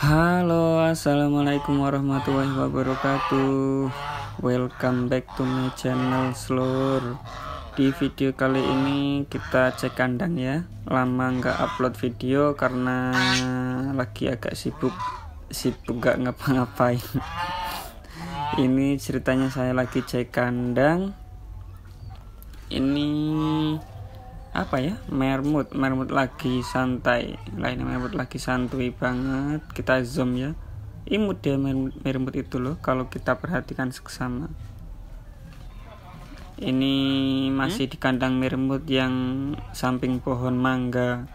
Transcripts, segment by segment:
Halo, assalamualaikum warahmatullahi wabarakatuh. Welcome back to my channel Slur. Di video kali ini kita cek kandang ya. Lama nggak upload video karena lagi agak sibuk, sibuk nggak ngapa-ngapain. ini ceritanya saya lagi cek kandang. Ini apa ya mermut mermut lagi santai lainnya mermut lagi santui banget kita zoom ya imut dia mermut, mermut itu loh kalau kita perhatikan seksama ini masih hmm? di kandang mermut yang samping pohon mangga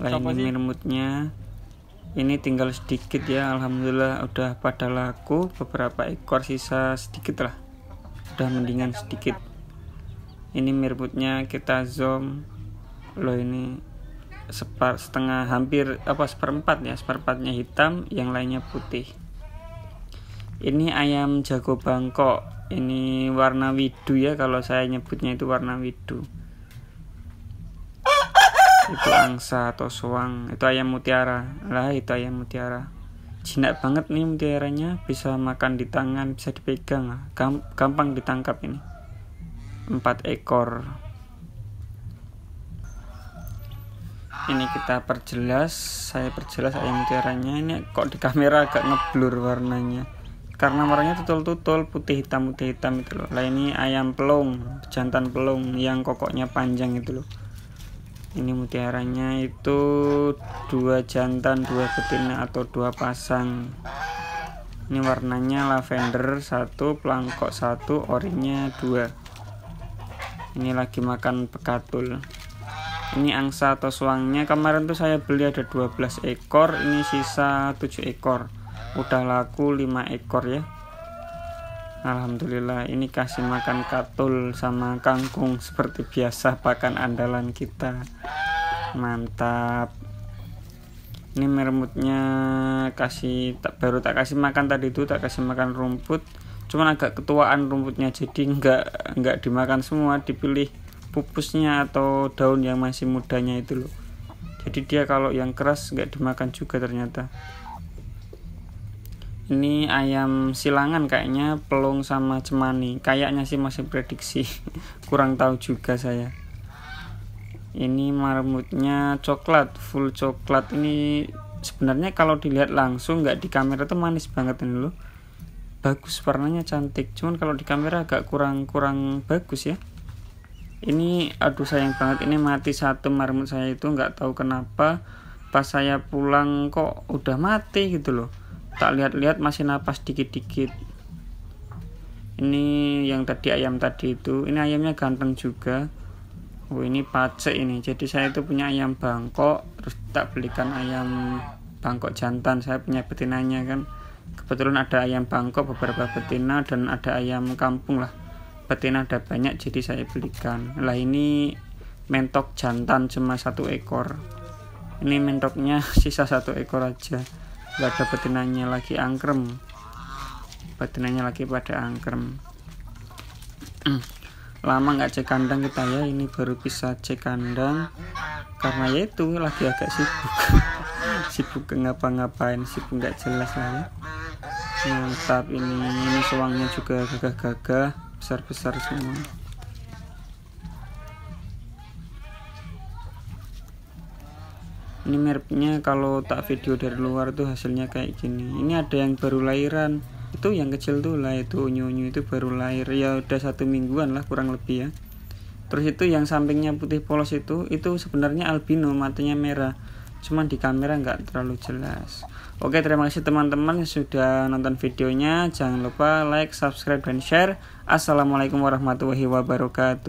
lainnya mermutnya ini tinggal sedikit ya alhamdulillah udah pada laku beberapa ekor sisa sedikit lah udah mendingan sedikit ini mirbutnya kita zoom loh ini separ setengah hampir apa seperempat ya seperempatnya hitam yang lainnya putih ini ayam jago bangkok ini warna widu ya kalau saya nyebutnya itu warna widu itu angsa atau soang itu ayam mutiara lah itu ayam mutiara jinak banget nih mutiaranya bisa makan di tangan bisa dipegang gampang ditangkap ini empat ekor ini kita perjelas saya perjelas ayam mutiaranya ini kok di kamera agak ngeblur warnanya karena warnanya tutul-tutul putih hitam putih hitam itu loh lah ini ayam pelung jantan pelung yang kokoknya panjang itu loh ini mutiaranya itu dua jantan dua betina atau dua pasang ini warnanya lavender satu pelangkok satu orinya dua ini lagi makan bekatul ini angsa atau suangnya kemarin tuh saya beli ada 12 ekor ini sisa 7 ekor udah laku 5 ekor ya Alhamdulillah ini kasih makan katul sama kangkung seperti biasa pakan andalan kita mantap ini mermutnya kasih tak baru tak kasih makan tadi itu tak kasih makan rumput cuman agak ketuaan rumputnya jadi nggak nggak dimakan semua dipilih pupusnya atau daun yang masih mudanya itu loh jadi dia kalau yang keras nggak dimakan juga ternyata ini ayam silangan kayaknya pelung sama cemani kayaknya sih masih prediksi kurang tahu juga saya ini marmutnya coklat full coklat ini sebenarnya kalau dilihat langsung nggak di kamera tuh manis banget ini loh bagus warnanya cantik cuman kalau di kamera agak kurang kurang bagus ya ini aduh sayang banget ini mati satu marmut saya itu nggak tahu kenapa pas saya pulang kok udah mati gitu loh tak lihat-lihat masih napas dikit-dikit ini yang tadi ayam tadi itu ini ayamnya ganteng juga Oh ini pace ini. Jadi saya itu punya ayam Bangkok, terus tak belikan ayam Bangkok jantan. Saya punya betinanya kan kebetulan ada ayam bangkok beberapa betina dan ada ayam kampung lah betina ada banyak jadi saya belikan lah ini mentok jantan cuma satu ekor ini mentoknya sisa satu ekor aja gak ada betinanya lagi angkrem betinanya lagi pada angkrem lama nggak cek kandang kita ya ini baru bisa cek kandang karena ya itu lagi agak sibuk sibuk ngapa-ngapain sibuk nggak jelas lah ya mantap ini ini suangnya juga gagah-gagah besar-besar semua ini mereknya kalau tak video dari luar tuh hasilnya kayak gini ini ada yang baru lahiran itu yang kecil tuh lah itu unyu unyu itu baru lahir ya udah satu mingguan lah kurang lebih ya terus itu yang sampingnya putih polos itu itu sebenarnya albino matanya merah cuman di kamera nggak terlalu jelas oke terima kasih teman-teman yang sudah nonton videonya jangan lupa like subscribe dan share assalamualaikum warahmatullahi wabarakatuh